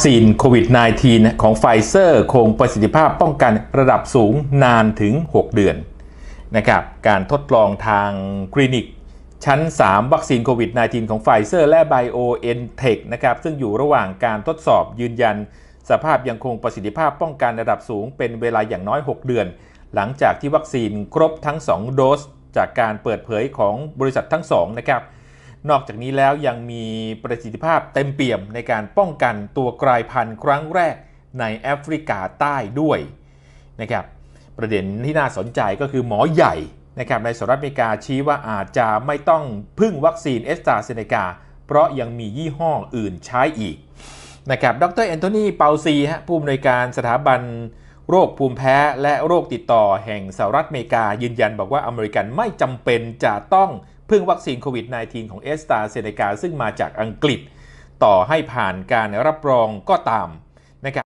คซีนโควิด -19 ของไฟเซอร์คงประสิทธิภาพป้องกันระดับสูงนานถึง 6 เดือนนะครับการทดลองทางคลินิก ชั้น 3 วัคซีนโควิด -19 ของไฟเซอร์ และไบโอเอ็นเทคนะครับซึ่งอยู่ระหว่างการทดสอบยืนยันสภาพยังคงประสิทธิภาพป้องกันระดับสูงเป็นเวลาอย่างน้อย 6 เดือน หลังจากที่วัคซีนครบทั้ง 2 โดสจากการเปิดเผยของบริษัททั้ง2นะครับนอกจากนี้แล้วยังมีประสิทธิภาพเต็มเปี่ยมในการป้องกันตัวกลายพันธุ์ครั้งแรกในแอฟริกาใต้ด้วยนะครับประเด็นที่น่าสนใจก็คือหมอใหญ่นะครับในสหรัฐอเมริกาชี้ว่าอาจจะไม่ต้องพึ่งวัคซีนเอสตราเซเนกา เพราะยังมียี่ห้ออื่นใช้อีกนะครับดรแอนโทนีเปาซีฮะผู้อำนวยการสถาบันโรคภูมิแพ้ และโรคติดต่อแห่งสหรัฐอเมริกายืนยันบอกว่าอเมริกันไม่จำเป็นจะต้องพึ่งวัคซีนโควิด -19 ของเอสตาเซเนกาซึ่งมาจากอังกฤษต่อให้ผ่านการรับรองก็ตามนะครับ